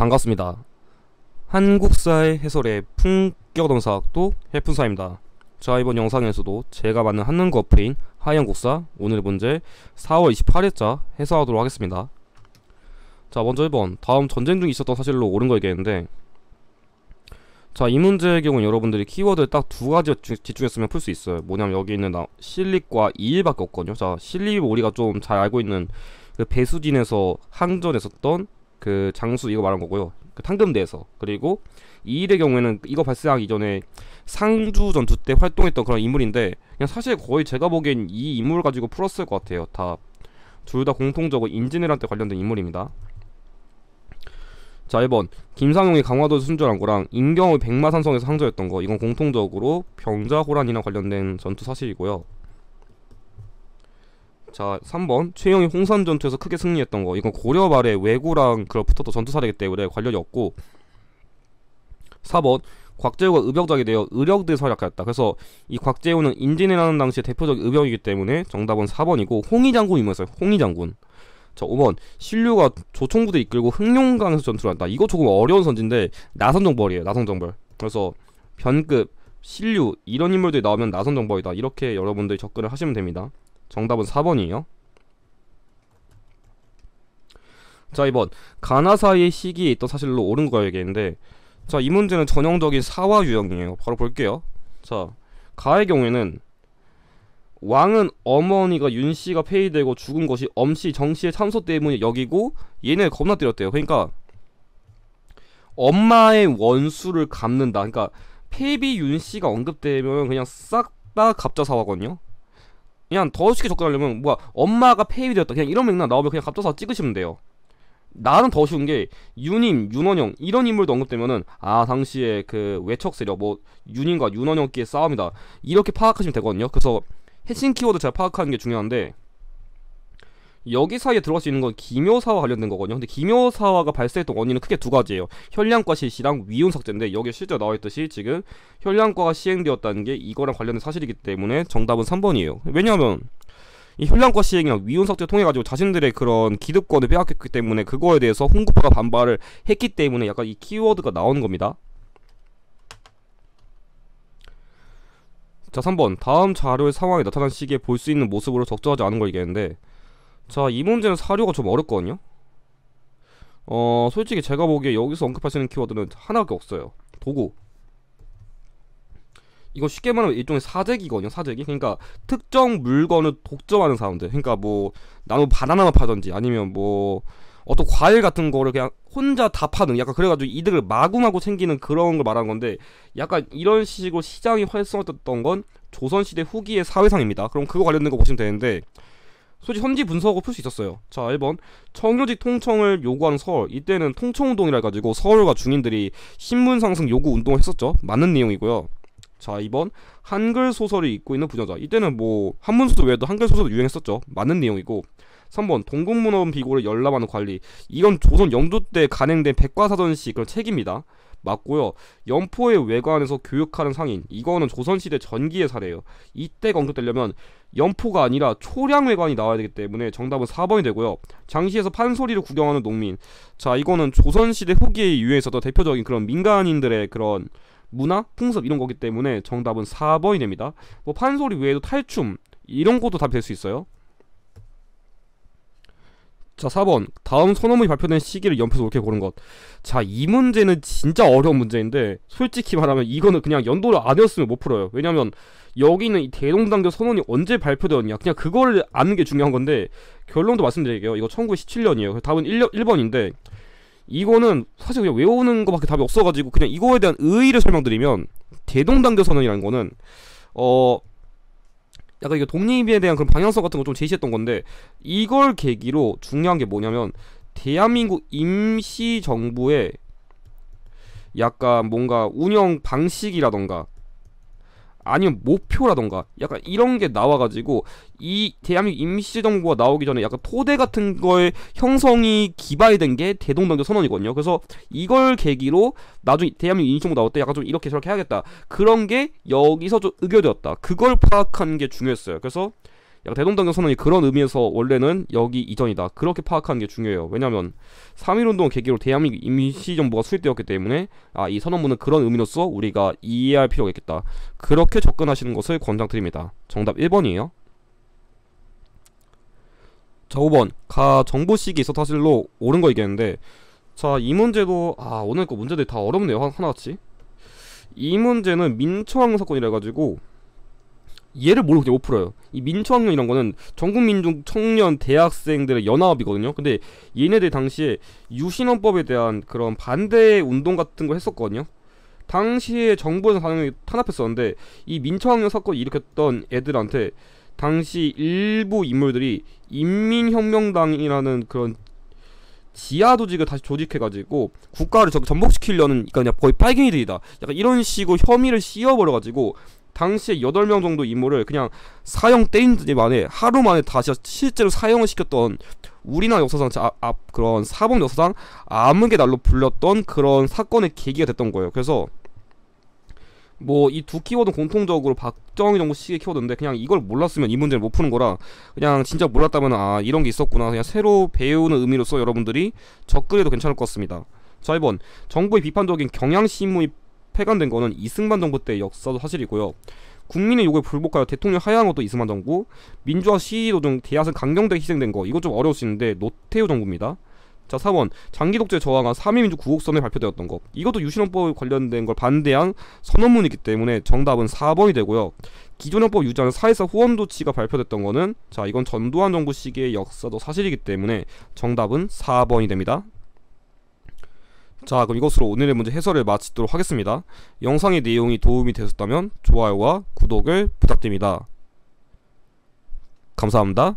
반갑습니다. 한국사의 해설의 품격동사학도 해푼사입니다. 자 이번 영상에서도 제가 맡는 한능구 어인하이국사오늘 문제 4월 28일자 해설하도록 하겠습니다. 자 먼저 1번 다음 전쟁 중 있었던 사실로 옳은 거 얘기했는데 자 이 문제의 경우 여러분들이 키워드 딱두 가지 집중했으면 풀 수 있어요. 뭐냐면 여기 있는 나 실립과 이일밖에 없거든요. 자 실립 우리가 좀 잘 알고 있는 그 배수진에서 항전했었던 그 장수 이거 말한 거고요. 그 탕금대에서 그리고 이일의 경우에는 이거 발생하기 전에 상주 전투 때 활동했던 그런 인물인데 그냥 사실 거의 제가 보기엔 이 인물 가지고 풀었을 것 같아요. 다 둘 다 공통적으로 임진왜란때 관련된 인물입니다. 자 1번 김상용이 강화도 순절한 거랑 임경의 백마산성에서 상저였던거 이건 공통적으로 병자호란이랑 관련된 전투 사실이고요. 자 3번 최영이 홍산 전투에서 크게 승리했던 거 이건 고려 말에 왜구랑 그걸 붙었던 전투사례기 때문에 관련이 없고 4번 곽재우가 의병작이 되어 의력대 서약하였다 그래서 이 곽재우는 인진이라는 당시의 대표적 의병이기 때문에 정답은 4번이고 홍의장군이면서 홍의장군 자 5번 신류가 조총부대 이끌고 흑룡강에서 전투를 한다 이거 조금 어려운 선지인데 나선정벌이에요 나선정벌 그래서 변급 신류 이런 인물들이 나오면 나선정벌이다 이렇게 여러분들이 접근을 하시면 됩니다 정답은 4번이에요 자 2번 가나사의 이 시기에 있던 사실로 옳은 거야 얘기했는데 자 이 문제는 전형적인 사화 유형이에요 바로 볼게요 자 가의 경우에는 왕은 어머니가 윤씨가 폐위되고 죽은 것이 엄씨 정씨의 참소 때문에 여기고 얘네 겁나 때렸대요 그러니까 엄마의 원수를 갚는다 그러니까 폐비 윤씨가 언급되면 그냥 싹 다 갑자사화거든요 그냥 더 쉽게 접근하려면 뭐야 엄마가 페이비 되었다 그냥 이런 맥락 나오면 그냥 갑자서 찍으시면 돼요 나는 더 쉬운 게 윤임, 윤원영 이런 인물도 언급되면은 아 당시에 그 외척 세력 뭐 윤임과 윤원영끼의 싸움이다 이렇게 파악하시면 되거든요 그래서 핵심 키워드 잘 파악하는 게 중요한데 여기 사이에 들어갈 수 있는 건 기묘사와 관련된 거거든요. 근데 기묘사화가 발생했던 원인은 크게 두 가지예요. 혈량과 실시랑 위운 삭제인데 여기 실제 나와 있듯이 지금 혈량과가 시행되었다는 게 이거랑 관련된 사실이기 때문에 정답은 3번이에요. 왜냐하면 이현량과 시행이랑 위운석제 통해 가지고 자신들의 그런 기득권을 빼앗겼기 때문에 그거에 대해서 홍구파가 반발을 했기 때문에 약간 이 키워드가 나오는 겁니다. 자 3번 다음 자료의 상황이 나타난 시기에 볼 수 있는 모습으로 적절하지 않은 걸 얘기했는데 자, 이 문제는 사료가 좀 어렵거든요. 어, 솔직히 제가 보기에 여기서 언급할 수 있는 키워드는 하나밖에 없어요. 도구. 이건 쉽게 말하면 일종의 사재기거든요, 사재기. 그러니까 특정 물건을 독점하는 사람들. 그러니까 뭐 나무 바나나만 파든지 아니면 뭐 어떤 과일 같은 거를 그냥 혼자 다 파는 약간 그래가지고 이득을 마구마구 챙기는 그런 걸 말하는 건데 약간 이런 식으로 시장이 활성화됐던 건 조선시대 후기의 사회상입니다. 그럼 그거 관련된 거 보시면 되는데 솔직히 현지 분석을 풀수 있었어요. 자, 1번. 청요직 통청을 요구하는 서울. 이때는 통청운동이라 해가지고 서울과 중인들이 신문상승 요구 운동을 했었죠. 맞는 내용이고요. 자, 2번. 한글 소설이 읽고 있는 부녀자. 이때는 뭐, 한문 소설 외에도 한글 소설도 유행했었죠. 맞는 내용이고. 3번. 동국문헌 비고를 열람하는 관리. 이건 조선 영조 때 간행된 백과사전식 그런 책입니다. 맞고요. 연포의 외관에서 교육하는 상인 이거는 조선시대 전기의 사례예요. 이때가 언급되려면 연포가 아니라 초량 외관이 나와야 되기 때문에 정답은 4번이 되고요. 장시에서 판소리를 구경하는 농민. 자, 이거는 조선시대 후기에 유해서도 대표적인 그런 민간인들의 그런 문화, 풍습 이런 거기 때문에 정답은 4번이 됩니다. 뭐 판소리 외에도 탈춤 이런 것도 답될수 있어요. 자 4번 다음 선언문이 발표된 시기를 연필로 이렇게 고른 것 자 이 문제는 진짜 어려운 문제인데 솔직히 말하면 이거는 그냥 연도를 아니었으면 못 풀어요 왜냐면 여기는 이대동당교 선언이 언제 발표되었냐 그냥 그거를 아는 게 중요한 건데 결론도 말씀드릴게요 이거 1917년이에요 그 답은 1 1번인데 이거는 사실 그냥 외우는 것밖에 답이 없어가지고 그냥 이거에 대한 의의를 설명드리면 대동당교 선언이라는 거는 어 약간 이게 독립에 대한 그런 방향성 같은 걸좀 제시했던 건데 이걸 계기로 중요한 게 뭐냐면 대한민국 임시 정부의 약간 뭔가 운영 방식이라던가 아니면 목표라던가 약간 이런 게 나와가지고 이 대한민국 임시정부가 나오기 전에 약간 토대 같은 거에 형성이 기발된 게 대동단결 선언이거든요. 그래서 이걸 계기로 나중에 대한민국 임시정부 나올 때 약간 좀 이렇게 저렇게 해야겠다. 그런 게 여기서 좀 의결되었다. 그걸 파악한 게 중요했어요. 그래서 대동단결 선언이 그런 의미에서 원래는 여기 이전이다. 그렇게 파악하는 게 중요해요. 왜냐하면 3.1운동 계기로 대한민국 임시정부가 수립되었기 때문에 아, 이 선언문은 그런 의미로써 우리가 이해할 필요가 있겠다. 그렇게 접근하시는 것을 권장드립니다. 정답 1번이에요. 자 5번 가 정보식이 있었다실로 옳은 거 얘기했는데 자 이 문제도 아 오늘 거 문제들이 다 어렵네요 하나같이 이 문제는 민초항 사건이라 가지고 얘를 모르고 그냥 못 풀어요. 이 민초학년 이런 거는 전국민중 청년 대학생들의 연합이거든요. 근데 얘네들 당시에 유신헌법에 대한 그런 반대 운동 같은 거 했었거든요. 당시에 정부에서 당연히 탄압했었는데 이 민초학년 사건 일으켰던 애들한테 당시 일부 인물들이 인민혁명당이라는 그런 지하 조직을 다시 조직해가지고 국가를 전복시키려는 그러니까 거의 빨갱이들이다. 약간 이런 식으로 혐의를 씌워버려가지고 당시에 여덟 명 정도 임무를 그냥 사형 때인지 만에 하루 만에 다시 실제로 사형을 시켰던 우리나라 역사상 아, 아, 그런 사범 역사상 아무개 날로 불렸던 그런 사건의 계기가 됐던 거예요. 그래서 뭐 이 두 키워드 공통적으로 박정희 정부 시기 키워드인데 그냥 이걸 몰랐으면 이 문제를 못 푸는 거라 그냥 진짜 몰랐다면 아 이런 게 있었구나 그냥 새로 배우는 의미로서 여러분들이 접근해도 괜찮을 것 같습니다. 자이번 정부의 비판적인 경향신문이 폐간된 거는 이승만 정부 때 역사도 사실이고요. 국민의 요구에 불복하여 대통령 하야한 것도 이승만 정부, 민주화 시위 도중 대야선 강경대 희생된 거 이건 좀 어려울 수 있는데 노태우 정부입니다. 자 4번 장기 독재 저항한 3.2민주 구국선에 발표되었던 것 이것도 유신헌법 에 관련된 걸 반대한 선언문이기 때문에 정답은 4번이 되고요 기존 헌법 유지하는 사회사 후원 조치가 발표됐던 거는 자 이건 전두환 정부 시기의 역사도 사실이기 때문에 정답은 4번이 됩니다 자 그럼 이것으로 오늘의 문제 해설을 마치도록 하겠습니다. 영상의 내용이 도움이 되셨다면 좋아요와 구독을 부탁드립니다. 감사합니다.